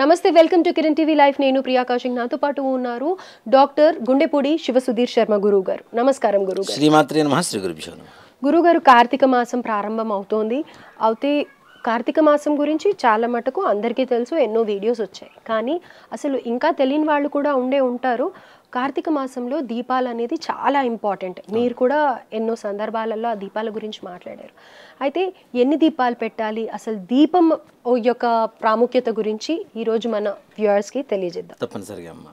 నమస్తే welcome to Kiran TV life నేను ప్రియాకాశింగ్ నాతో పాటు ఉన్నారు డాక్టర్ గుండెపూడి శివసుధీర్ శర్మ గురువు గారు నమస్కారం గురువు శ్రీమాత్రి గురువు గారు కార్తీక మాసం ప్రారంభం అవుతోంది అయితే కార్తీక మాసం గురించి చాలా మటుకు అందరికీ తెలుసు ఎన్నో వీడియోస్ వచ్చాయి కానీ అసలు ఇంకా తెలియని వాళ్ళు కూడా ఉండే ఉంటారు కార్తీక మాసంలో దీపాలు అనేది చాలా ఇంపార్టెంట్ మీరు కూడా ఎన్నో సందర్భాలలో ఆ దీపాల గురించి మాట్లాడారు అయితే ఎన్ని దీపాలు పెట్టాలి అసలు దీపం యొక్క ప్రాముఖ్యత గురించి ఈరోజు మన వ్యూయర్స్కి తెలియజేద్దాం తప్పనిసరిగా అమ్మ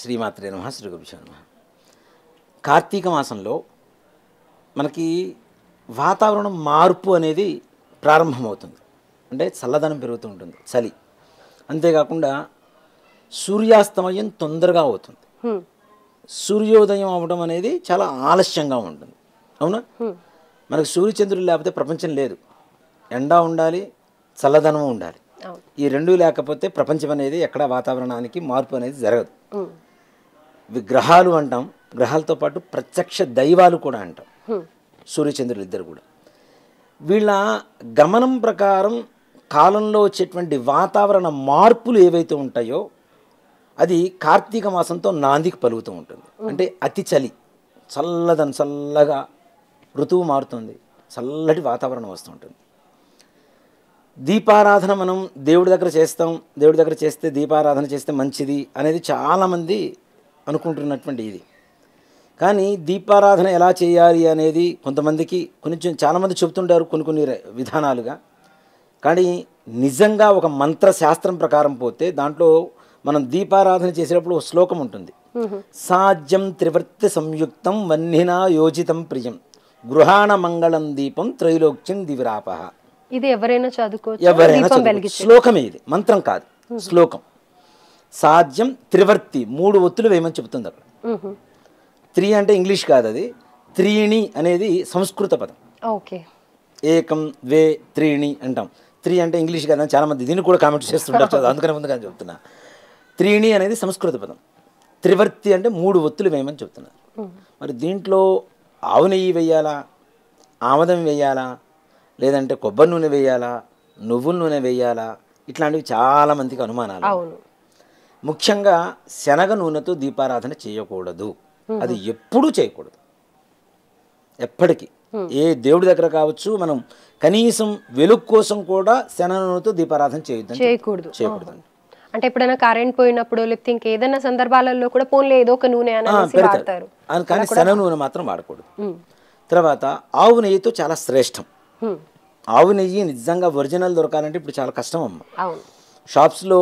శ్రీమాత్రే నమ శ్రీ గోపిశర్మ కార్తీక మాసంలో మనకి వాతావరణం మార్పు అనేది ప్రారంభమవుతుంది అంటే చల్లదనం పెరుగుతూ ఉంటుంది చలి అంతేకాకుండా సూర్యాస్తమయం తొందరగా అవుతుంది సూర్యోదయం అవ్వడం అనేది చాలా ఆలస్యంగా ఉంటుంది అవునా మనకు సూర్యచంద్రుడు లేకపోతే ప్రపంచం లేదు ఎండ ఉండాలి చల్లదనం ఉండాలి ఈ రెండు లేకపోతే ప్రపంచం అనేది ఎక్కడ వాతావరణానికి మార్పు అనేది జరగదు విగ్రహాలు అంటాం గ్రహాలతో పాటు ప్రత్యక్ష దైవాలు కూడా అంటాం సూర్యచంద్రులు ఇద్దరు కూడా వీళ్ళ గమనం ప్రకారం కాలంలో వచ్చేటువంటి వాతావరణ మార్పులు ఏవైతే ఉంటాయో అది కార్తీక మాసంతో నాందికి పలుకుతూ ఉంటుంది అంటే అతి చలి చల్లదని చల్లగా ఋతువు మారుతుంది చల్లటి వాతావరణం వస్తుంటుంది దీపారాధన మనం దేవుడి దగ్గర చేస్తాం దేవుడి దగ్గర చేస్తే దీపారాధన చేస్తే మంచిది అనేది చాలామంది అనుకుంటున్నటువంటి ఇది కానీ దీపారాధన ఎలా చేయాలి అనేది కొంతమందికి కొంచెం చాలామంది చెబుతుంటారు కొన్ని కొన్ని విధానాలుగా కానీ నిజంగా ఒక మంత్రశాస్త్రం ప్రకారం పోతే దాంట్లో మనం దీపారాధన చేసేటప్పుడు ఒక శ్లోకం ఉంటుంది సాధ్యం త్రివర్తి సంయుక్తం వన్నినా యోజితం ప్రియం గృహాణ మంగళం దీపం త్రైలోక్యం దివిరాప ఇది ఎవరైనా చదువుకోవచ్చు ఎవరైనా శ్లోకమే ఇది మంత్రం కాదు శ్లోకం సాధ్యం త్రివర్తి మూడు ఒత్తులు వేయమని చెబుతుంది అక్కడ త్రీ అంటే ఇంగ్లీష్ కాదు అది త్రీణి అనేది సంస్కృత పదం ఓకే ఏకం వే త్రీణి అంటాం త్రీ అంటే ఇంగ్లీష్ కాదని మంది దీన్ని కూడా కామెంట్ చేస్తుంటారు అందుకనే ముందుగా చెప్తున్నా త్రీణి అనేది సంస్కృత పదం త్రివర్తి అంటే మూడు ఒత్తులు వేయమని చెప్తున్నారు మరి దీంట్లో ఆవు నెయ్యి వేయాలా ఆమదం వేయాలా లేదంటే కొబ్బరి నూనె వేయాలా నువ్వుల నూనె వేయాలా ఇట్లాంటివి చాలామందికి అనుమానాలు ముఖ్యంగా శనగ నూనెతో దీపారాధన చేయకూడదు అది ఎప్పుడూ చేయకూడదు ఎప్పటికీ ఏ దేవుడి దగ్గర కావచ్చు మనం కనీసం వెలుగు కోసం కూడా శనగ నూనెతో దీపారాధన చేయొద్దు చేయకూడదు చేయకూడదు అంటే ఎప్పుడైనా కరెంట్ పోయినప్పుడు లేకపోతే ఇంకేదైనా సందర్భాలలో కూడా పోన్లే ఏదో ఒక నూనె అని కానీ శనగ నూనె మాత్రం వాడకూడదు తర్వాత ఆవు నెయ్యితో చాలా శ్రేష్టం ఆవు నెయ్యి నిజంగా ఒరిజినల్ దొరకాలంటే ఇప్పుడు చాలా కష్టం అమ్మ షాప్స్లో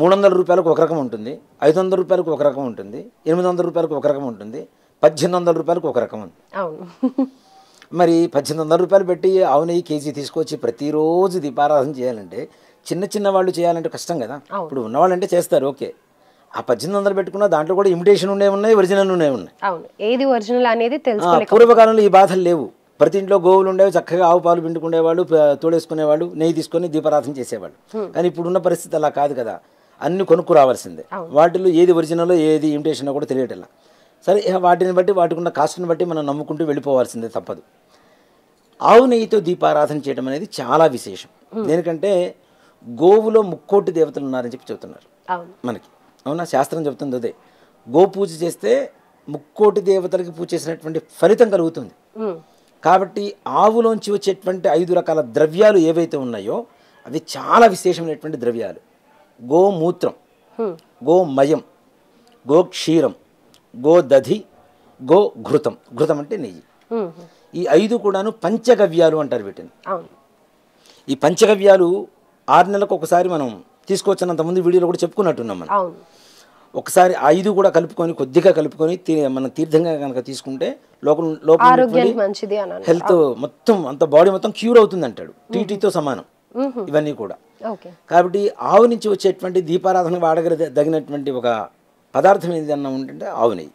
మూడు వందల రూపాయలకు ఒక రకం ఉంటుంది ఐదు వందల రూపాయలకు ఒక రకం ఉంటుంది ఎనిమిది వందల రూపాయలకు ఒక రకం ఉంటుంది పద్దెనిమిది వందల రూపాయలకు ఒక రకం ఉంది మరి పద్దెనిమిది వందల రూపాయలు పెట్టి ఆవు నెయ్యి కేజీ తీసుకొచ్చి ప్రతిరోజు దీపారాధన చేయాలంటే చిన్న చిన్న వాళ్ళు చేయాలంటే కష్టం కదా ఇప్పుడు ఉన్నవాళ్ళంటే చేస్తారు ఓకే ఆ పద్దెనిమిది వందలు పెట్టుకున్న దాంట్లో కూడా ఇమిటేషన్ ఉండే ఉన్నాయి ఒరిజినల్ ఉండే ఉన్నాయి ఒరిజినల్ అనేది పూర్వకాలంలో ఈ బాధలు లేవు ప్రతి ఇంట్లో గోవులు ఉండేవి చక్కగా ఆవు పాలు పిండుకునేవాళ్ళు తోడేసుకునేవాళ్ళు నెయ్యి తీసుకొని దీపారాధన చేసేవాళ్ళు కానీ ఇప్పుడున్న పరిస్థితి అలా కాదు కదా అన్ని కొనుక్కు రావాల్సిందే వాటిలో ఏది ఒరిజినల్ ఏది ఇమిటేషన్ కూడా తెలియటం సరే వాటిని బట్టి వాటికి ఉన్న కాస్ట్ని బట్టి మనం నమ్ముకుంటూ వెళ్ళిపోవాల్సిందే తప్పదు ఆవు నెయ్యితో దీపారాధన చేయడం అనేది చాలా విశేషం దేనికంటే గోవులో ముక్కోటి దేవతలు ఉన్నారని చెప్పి చెబుతున్నారు మనకి అవునా శాస్త్రం చెబుతుంది అదే గో పూజ చేస్తే ముక్కోటి దేవతలకి పూజ చేసినటువంటి ఫలితం కలుగుతుంది కాబట్టి ఆవులోంచి వచ్చేటువంటి ఐదు రకాల ద్రవ్యాలు ఏవైతే ఉన్నాయో అవి చాలా విశేషమైనటువంటి ద్రవ్యాలు గోమూత్రం గోమయం గోక్షీరం గోదధి గో ఘృతం ఘృతం అంటే నెయ్యి ఈ ఐదు కూడాను పంచగవ్యాలు అంటారు వీటిని ఈ పంచగవ్యాలు ఆరు నెలలకు ఒకసారి మనం తీసుకొచ్చినంత ముందు వీడియోలో కూడా చెప్పుకున్నట్టున్నాం మనం ఒకసారి ఐదు కూడా కలుపుకొని కొద్దిగా కలుపుకొని మనం తీర్థంగా కనుక తీసుకుంటే లోపల లోపల హెల్త్ మొత్తం అంత బాడీ మొత్తం క్యూర్ అవుతుంది అంటాడు టీటీతో సమానం ఇవన్నీ కూడా కాబట్టి ఆవు నుంచి వచ్చేటువంటి దీపారాధన వాడగల తగినటువంటి ఒక పదార్థం ఏదన్నా ఉంటుంటే ఆవు నెయ్యి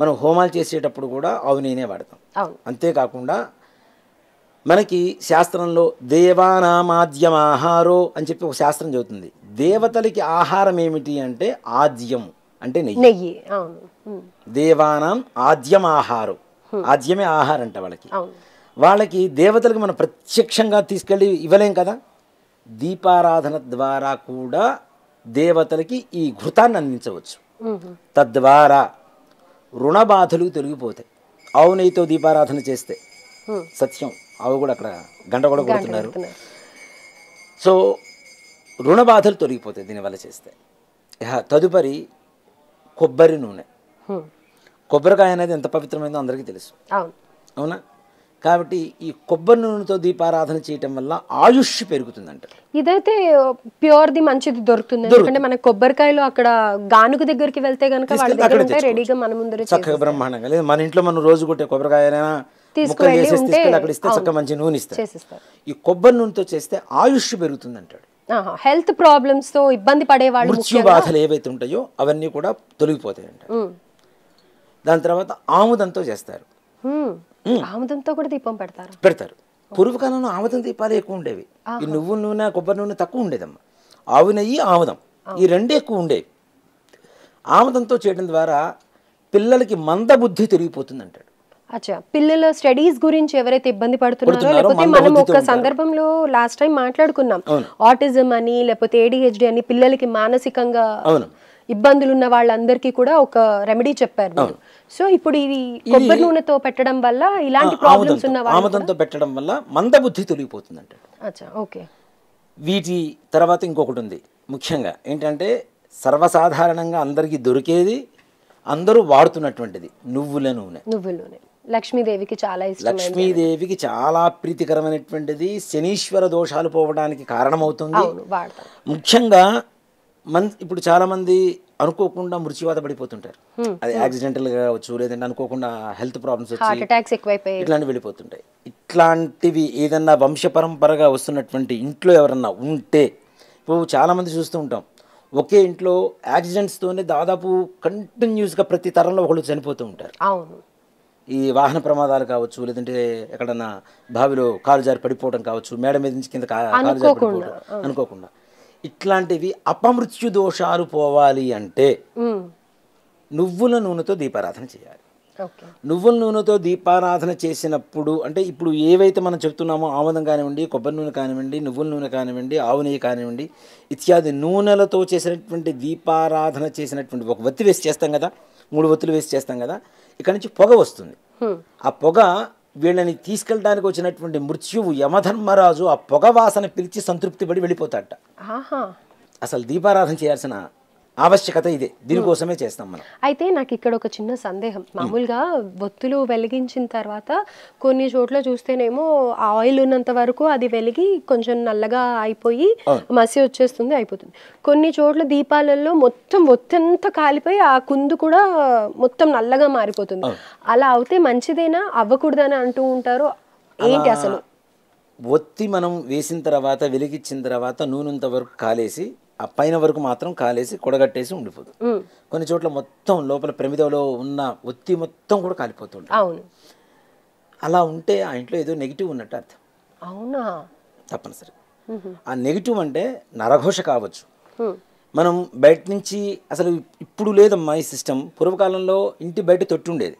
మనం హోమాలు చేసేటప్పుడు కూడా ఆవు నెయ్యినే వాడతాం అంతేకాకుండా మనకి శాస్త్రంలో ఆహారో అని చెప్పి ఒక శాస్త్రం చదువుతుంది దేవతలకి ఆహారం ఏమిటి అంటే ఆద్యం అంటే నెయ్యి దేవానాం ఆద్యం ఆహారం ఆద్యమే ఆహారం అంట వాళ్ళకి వాళ్ళకి దేవతలకు మనం ప్రత్యక్షంగా తీసుకెళ్ళి ఇవ్వలేం కదా దీపారాధన ద్వారా కూడా దేవతలకి ఈ ఘృతాన్ని అందించవచ్చు తద్వారా బాధలు తొలగిపోతాయి అవునైతో దీపారాధన చేస్తే సత్యం అవి కూడా అక్కడ గంట కూడా కొడుతున్నారు సో రుణ బాధలు తొలగిపోతాయి దీనివల్ల చేస్తే తదుపరి కొబ్బరి నూనె కొబ్బరికాయ అనేది ఎంత పవిత్రమైందో అందరికీ తెలుసు అవునా కాబట్టి ఈ కొబ్బరి నూనెతో దీపారాధన చేయటం వల్ల ఆయుష్ పెరుగుతుందంట ఇదైతే ప్యూర్ది మంచిది దొరుకుతుంది ఎందుకంటే మన కొబ్బరికాయలు అక్కడ గానుక దగ్గరికి వెళ్తే కనుక రెడీగా మన ముందు చక్కగా బ్రహ్మాండంగా లేదు మన ఇంట్లో మనం రోజు కొట్టే కొబ్బరికాయలైనా నూనె ఈ కొబ్బరి నూనెతో చేస్తే ఆయుష్ పెరుగుతుంది అంటాడు హెల్త్ ప్రాబ్లమ్స్ తో ఇబ్బంది పడేవాళ్ళు మృత్యు బాధలు ఏవైతే ఉంటాయో అవన్నీ కూడా తొలగిపోతాయంట దాని తర్వాత ఆముదంతో చేస్తారు ఆముదంతో కూడా దీపం పెడతారు పెడతారు పూర్వకాలంలో ఆముదం దీపాలు ఎక్కువ ఉండేవి ఈ నువ్వు నూనె కొబ్బరి నూనె తక్కువ ఉండేదమ్మా ఆవు నెయ్యి ఆముదం ఈ రెండే ఎక్కువ ఉండేవి ఆముదంతో చేయడం ద్వారా పిల్లలకి మంద బుద్ధి తిరిగిపోతుంది అంటాడు అచ్చా పిల్లల స్టడీస్ గురించి ఎవరైతే ఇబ్బంది పడుతున్నారో లేకపోతే మనం ఒక సందర్భంలో లాస్ట్ టైం మాట్లాడుకున్నాం ఆటిజం అని లేకపోతే ఏడిహెచ్డి అని పిల్లలకి మానసికంగా ఇబ్బందులు ఉన్న వాళ్ళందరికీ కూడా ఒక రెమెడీ చెప్పారు సో ఇప్పుడు ఇది కొబ్బరి నూనెతో పెట్టడం వల్ల ఇలాంటి ప్రాబ్లమ్స్ ఉన్న ఆమదంతో పెట్టడం వల్ల బుద్ధి తొలగిపోతుంది అంటే ఓకే వీటి తర్వాత ఇంకొకటి ఉంది ముఖ్యంగా ఏంటంటే సర్వసాధారణంగా అందరికీ దొరికేది అందరూ వాడుతున్నటువంటిది నువ్వుల నూనె నువ్వుల నూనె లక్ష్మీదేవికి చాలా ఇష్టం లక్ష్మీదేవికి చాలా ప్రీతికరమైనటువంటిది శనీశ్వర దోషాలు పోవడానికి కారణమవుతుంది ముఖ్యంగా మన్ ఇప్పుడు చాలామంది అనుకోకుండా మృత్యువాత పడిపోతుంటారు అది యాక్సిడెంటల్ గా వచ్చు లేదంటే అనుకోకుండా హెల్త్ ప్రాబ్లమ్స్ ఇట్లాంటివి వెళ్ళిపోతుంటాయి ఇట్లాంటివి ఏదన్నా వంశపరంపరగా వస్తున్నటువంటి ఇంట్లో ఎవరన్నా ఉంటే ఇప్పుడు చాలామంది చూస్తూ ఉంటాం ఒకే ఇంట్లో యాక్సిడెంట్స్తోనే దాదాపు కంటిన్యూస్గా ప్రతి తరంలో ఒకళ్ళు చనిపోతూ ఉంటారు అవును ఈ వాహన ప్రమాదాలు కావచ్చు లేదంటే ఎక్కడన్నా బావిలో కాలు జారి పడిపోవడం కావచ్చు మేడ మీద నుంచి కింద కారు జారి పడిపోవడం అనుకోకుండా ఇట్లాంటివి అపమృత్యు దోషాలు పోవాలి అంటే నువ్వుల నూనెతో దీపారాధన చేయాలి నువ్వుల నూనెతో దీపారాధన చేసినప్పుడు అంటే ఇప్పుడు ఏవైతే మనం చెప్తున్నామో ఆముదం కానివ్వండి కొబ్బరి నూనె కానివ్వండి నువ్వుల నూనె కానివ్వండి ఆవు నెయ్యి కానివ్వండి ఇత్యాది నూనెలతో చేసినటువంటి దీపారాధన చేసినటువంటి ఒక ఒత్తి వేసి చేస్తాం కదా మూడు వత్తులు వేసి చేస్తాం కదా ఇక్కడ నుంచి పొగ వస్తుంది ఆ పొగ వీళ్ళని తీసుకెళ్ళడానికి వచ్చినటువంటి మృత్యువు యమధర్మరాజు ఆ పొగ వాసన పిలిచి సంతృప్తి పడి వెళ్ళిపోతాట అసలు దీపారాధన చేయాల్సిన ఆవశ్యకత ఇదే దీనికోసమే hmm. చేస్తాం మనం అయితే నాకు ఇక్కడ ఒక చిన్న సందేహం మామూలుగా ఒత్తులు వెలిగించిన తర్వాత కొన్ని చోట్ల చూస్తేనేమో ఆయిల్ ఉన్నంత వరకు అది వెలిగి కొంచెం నల్లగా అయిపోయి మసి వచ్చేస్తుంది అయిపోతుంది కొన్ని చోట్ల దీపాలలో మొత్తం ఒత్తంతా కాలిపోయి ఆ కుందు కూడా మొత్తం నల్లగా మారిపోతుంది అలా అవుతే మంచిదేనా అవ్వకూడదని అంటూ ఉంటారు ఏంటి అసలు ఒత్తి మనం వేసిన తర్వాత వెలిగించిన తర్వాత నూనెంత వరకు కాలేసి ఆ పైన వరకు మాత్రం కాలేసి కొడగట్టేసి ఉండిపోతుంది కొన్ని చోట్ల మొత్తం లోపల ప్రమిదలో ఉన్న ఒత్తి మొత్తం కూడా కాలిపోతుంది అలా ఉంటే ఆ ఇంట్లో ఏదో నెగిటివ్ ఉన్నట్టు అర్థం అవునా తప్పనిసరి ఆ నెగిటివ్ అంటే నరఘోష కావచ్చు మనం బయట నుంచి అసలు ఇప్పుడు లేదమ్మా ఈ సిస్టమ్ పూర్వకాలంలో ఇంటి బయట తొట్టి ఉండేది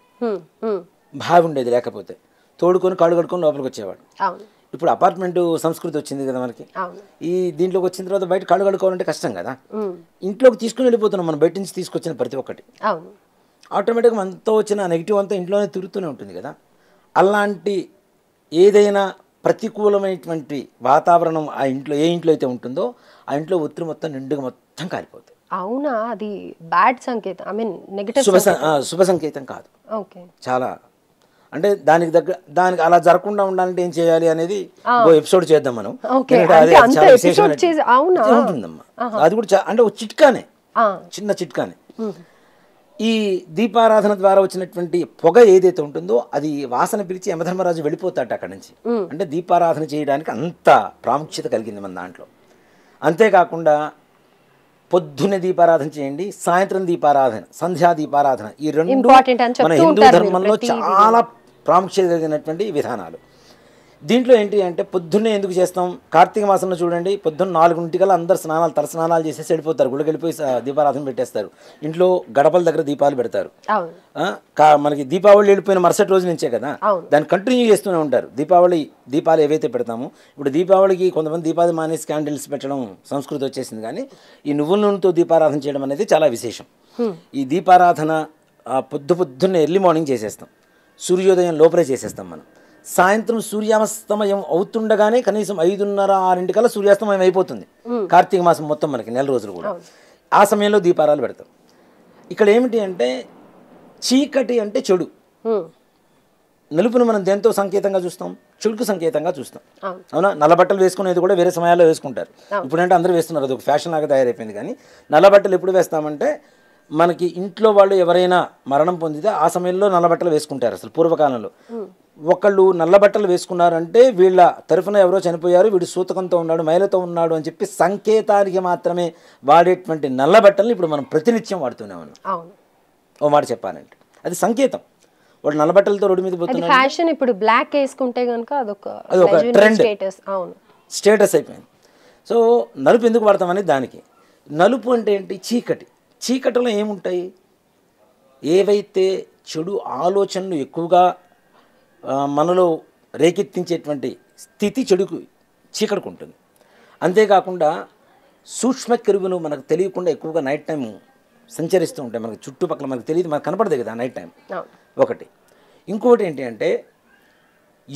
బావి ఉండేది లేకపోతే తోడుకొని కాళ్ళు కడుకొని లోపలికి వచ్చేవాడు ఇప్పుడు అపార్ట్మెంట్ సంస్కృతి వచ్చింది కదా మనకి ఈ దీంట్లోకి వచ్చిన తర్వాత బయట కాళ్ళు కడుక్కోవాలంటే కష్టం కదా ఇంట్లోకి తీసుకుని వెళ్ళిపోతున్నాం మనం బయట నుంచి తీసుకొచ్చిన ప్రతి ఒక్కటి ఆటోమేటిక్గా మనతో వచ్చిన నెగిటివ్ అంతా ఇంట్లోనే తిరుగుతూనే ఉంటుంది కదా అలాంటి ఏదైనా ప్రతికూలమైనటువంటి వాతావరణం ఆ ఇంట్లో ఏ ఇంట్లో అయితే ఉంటుందో ఆ ఇంట్లో ఒత్తిడి మొత్తం నిండుగా మొత్తం కాలిపోతుంది అవునా అది బ్యాడ్ సంకేతం ఐ మీన్ నెగిటివ్ శుభ శుభ సంకేతం కాదు ఓకే చాలా అంటే దానికి దగ్గర దానికి అలా జరగకుండా ఉండాలంటే ఏం చేయాలి అనేది ఎపిసోడ్ చేద్దాం మనం ఉంటుందమ్మా అది కూడా అంటే ఒక చిట్కానే చిన్న చిట్కానే ఈ దీపారాధన ద్వారా వచ్చినటువంటి పొగ ఏదైతే ఉంటుందో అది వాసన పిలిచి యమధర్మరాజు వెళ్ళిపోతాట అక్కడి నుంచి అంటే దీపారాధన చేయడానికి అంత ప్రాముఖ్యత కలిగింది మన దాంట్లో అంతేకాకుండా పొద్దున్నే దీపారాధన చేయండి సాయంత్రం దీపారాధన సంధ్యా దీపారాధన ఈ రెండు మన హిందూ ధర్మంలో చాలా ప్రాముఖ్యత కలిగినటువంటి విధానాలు దీంట్లో ఏంటి అంటే పొద్దున్నే ఎందుకు చేస్తాం కార్తీక మాసంలో చూడండి పొద్దున్న నాలుగుంటికల్లా అందరు స్నానాలు తల స్నానాలు చేసేసి వెళ్ళిపోతారు గుడికి వెళ్ళిపోయి దీపారాధన పెట్టేస్తారు ఇంట్లో గడపల దగ్గర దీపాలు పెడతారు మనకి దీపావళి వెళ్ళిపోయిన మరుసటి రోజు నుంచే కదా దాన్ని కంటిన్యూ చేస్తూనే ఉంటారు దీపావళి దీపాలు ఏవైతే పెడతామో ఇప్పుడు దీపావళికి కొంతమంది దీపాది మానేసి క్యాండిల్స్ పెట్టడం సంస్కృతి వచ్చేసింది కానీ ఈ నువ్వుల నూనెతో దీపారాధన చేయడం అనేది చాలా విశేషం ఈ దీపారాధన పొద్దు పొద్దున్నే ఎర్లీ మార్నింగ్ చేసేస్తాం సూర్యోదయం లోపలే చేసేస్తాం మనం సాయంత్రం సూర్యాస్తమయం అవుతుండగానే కనీసం ఐదున్నర ఆరింటికల్లా సూర్యాస్తమయం అయిపోతుంది కార్తీక మాసం మొత్తం మనకి నెల రోజులు కూడా ఆ సమయంలో దీపారాలు పెడతాం ఇక్కడ ఏమిటి అంటే చీకటి అంటే చెడు నలుపును మనం దేంతో సంకేతంగా చూస్తాం చులుకు సంకేతంగా చూస్తాం అవునా నల్లబట్టలు వేసుకునేది కూడా వేరే సమయాల్లో వేసుకుంటారు ఇప్పుడంటే అందరూ వేస్తున్నారు అది ఒక ఫ్యాషన్ లాగా తయారైపోయింది కానీ నల్లబట్టలు ఎప్పుడు వేస్తామంటే మనకి ఇంట్లో వాళ్ళు ఎవరైనా మరణం పొందితే ఆ సమయంలో నల్ల బట్టలు వేసుకుంటారు అసలు పూర్వకాలంలో ఒకళ్ళు నల్ల బట్టలు వేసుకున్నారంటే వీళ్ళ తరఫున ఎవరో చనిపోయారు వీడు సూతకంతో ఉన్నాడు మైలతో ఉన్నాడు అని చెప్పి సంకేతానికి మాత్రమే వాడేటువంటి నల్ల బట్టలను ఇప్పుడు మనం ప్రతినిత్యం వాడుతూనే ఉన్నాం ఓ మాట చెప్పానండి అది సంకేతం వాళ్ళు నల్ల బట్టలతో రోడ్డు మీద పోతున్నారు ఫ్యాషన్ ఇప్పుడు బ్లాక్ వేసుకుంటే కనుక అదొక ఒక ట్రెండ్ స్టేటస్ అయిపోయింది సో నలుపు ఎందుకు వాడతామని దానికి నలుపు అంటే ఏంటి చీకటి చీకటిలో ఏముంటాయి ఏవైతే చెడు ఆలోచనలు ఎక్కువగా మనలో రేకెత్తించేటువంటి స్థితి చెడుకు చీకటికి ఉంటుంది అంతేకాకుండా సూక్ష్మ కెరువులు మనకు తెలియకుండా ఎక్కువగా నైట్ టైం సంచరిస్తూ ఉంటాయి మనకు చుట్టుపక్కల మనకు తెలియదు మనకు కనపడదు కదా నైట్ టైం ఒకటి ఇంకొకటి ఏంటి అంటే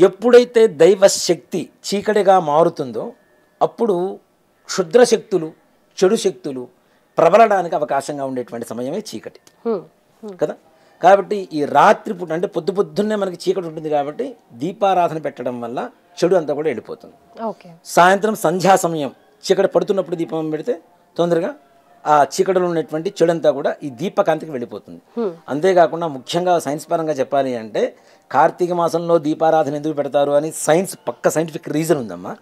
ఎప్పుడైతే దైవ శక్తి చీకటిగా మారుతుందో అప్పుడు క్షుద్ర శక్తులు చెడు శక్తులు ప్రబలడానికి అవకాశంగా ఉండేటువంటి సమయమే చీకటి కదా కాబట్టి ఈ రాత్రిపూట అంటే పొద్దు పొద్దున్నే మనకి చీకటి ఉంటుంది కాబట్టి దీపారాధన పెట్టడం వల్ల చెడు అంతా కూడా వెళ్ళిపోతుంది సాయంత్రం సంధ్యా సమయం చీకటి పడుతున్నప్పుడు దీపం పెడితే తొందరగా ఆ చీకటిలో ఉన్నటువంటి చెడంతా కూడా ఈ దీపకాంతికి వెళ్ళిపోతుంది అంతేకాకుండా ముఖ్యంగా సైన్స్ పరంగా చెప్పాలి అంటే కార్తీక మాసంలో దీపారాధన ఎందుకు పెడతారు అని సైన్స్ పక్క సైంటిఫిక్ రీజన్ ఉందమ్మా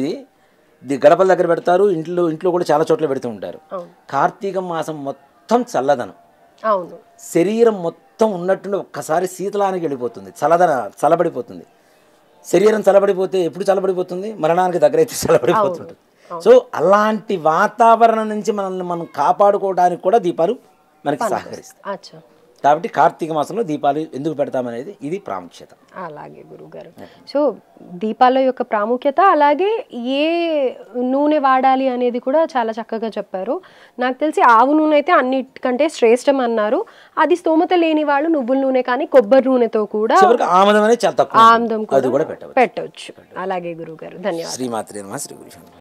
ఇది గడపల దగ్గర పెడతారు ఇంట్లో ఇంట్లో కూడా చాలా చోట్ల పెడుతూ ఉంటారు కార్తీక మాసం మొత్తం చల్లదనం అవును శరీరం మొత్తం ఉన్నట్టుండి ఒక్కసారి శీతలానికి వెళ్ళిపోతుంది చల్లదన చల్లబడిపోతుంది శరీరం చల్లబడిపోతే ఎప్పుడు చల్లబడిపోతుంది మరణానికి దగ్గర అయితే చల్లబడిపోతుంటుంది సో అలాంటి వాతావరణం నుంచి మనల్ని మనం కాపాడుకోవడానికి కూడా దీపాలు మనకి సహకరిస్తాయి కాబట్టి కార్తీక మాసంలో దీపాలు ఎందుకు పెడతామనేది ఇది ప్రాముఖ్యత అలాగే గురుగారు సో దీపాల యొక్క ప్రాముఖ్యత అలాగే ఏ నూనె వాడాలి అనేది కూడా చాలా చక్కగా చెప్పారు నాకు తెలిసి ఆవు నూనె అయితే అన్నిటికంటే శ్రేష్టం అన్నారు అది స్తోమత లేని వాళ్ళు నువ్వుల నూనె కానీ కొబ్బరి నూనెతో కూడా ఆమదం అనేది ఆమదం కూడా పెట్టవచ్చు అలాగే గురుగారు ధన్యవాదాలు శ్రీమాత్రి